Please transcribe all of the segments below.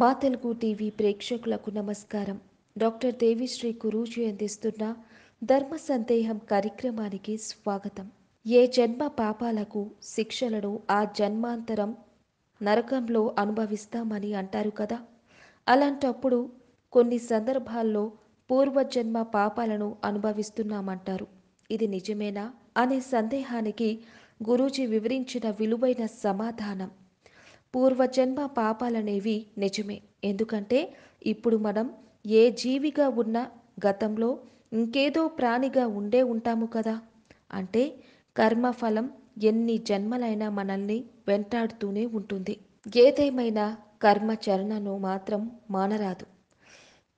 మా తెలుగు టీవీ ప్రేక్షకులకు నమస్కారం డాక్టర్ దేవిశ్రీ గురూజీ అందిస్తున్న ధర్మ సందేహం కార్యక్రమానికి స్వాగతం ఏ జన్మ పాపాలకు శిక్షలను ఆ జన్మాంతరం నరకంలో అనుభవిస్తామని అంటారు కదా అలాంటప్పుడు కొన్ని సందర్భాల్లో పూర్వజన్మ పాపాలను అనుభవిస్తున్నామంటారు ఇది నిజమేనా అనే సందేహానికి గురూజీ వివరించిన విలువైన సమాధానం పూర్వజన్మ పాపాలనేవి నిజమే ఎందుకంటే ఇప్పుడు మనం ఏ జీవిగా ఉన్న గతంలో ఇంకేదో ప్రాణిగా ఉండే ఉంటాము కదా అంటే కర్మఫలం ఎన్ని జన్మలైనా మనల్ని వెంటాడుతూనే ఉంటుంది ఏదేమైనా కర్మచరణను మాత్రం మానరాదు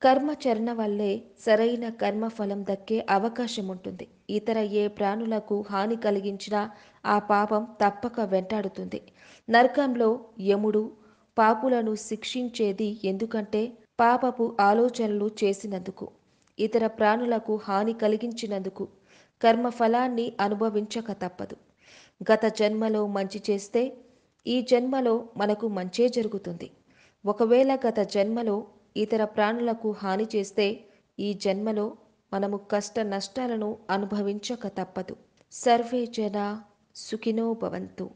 కర్మచరణ వల్లే సరైన కర్మఫలం దక్కే అవకాశం ఉంటుంది ఇతర ఏ ప్రాణులకు హాని కలిగించినా ఆ పాపం తప్పక వెంటాడుతుంది నరకంలో యముడు పాపులను శిక్షించేది ఎందుకంటే పాపపు ఆలోచనలు చేసినందుకు ఇతర ప్రాణులకు హాని కలిగించినందుకు కర్మఫలాన్ని అనుభవించక తప్పదు గత జన్మలో మంచి చేస్తే ఈ జన్మలో మనకు మంచే జరుగుతుంది ఒకవేళ గత జన్మలో ఇతర ప్రాణులకు హాని చేస్తే ఈ జన్మలో మనము కష్ట నష్టాలను అనుభవించక తప్పదు సర్వే జన సుఖినో భవంతు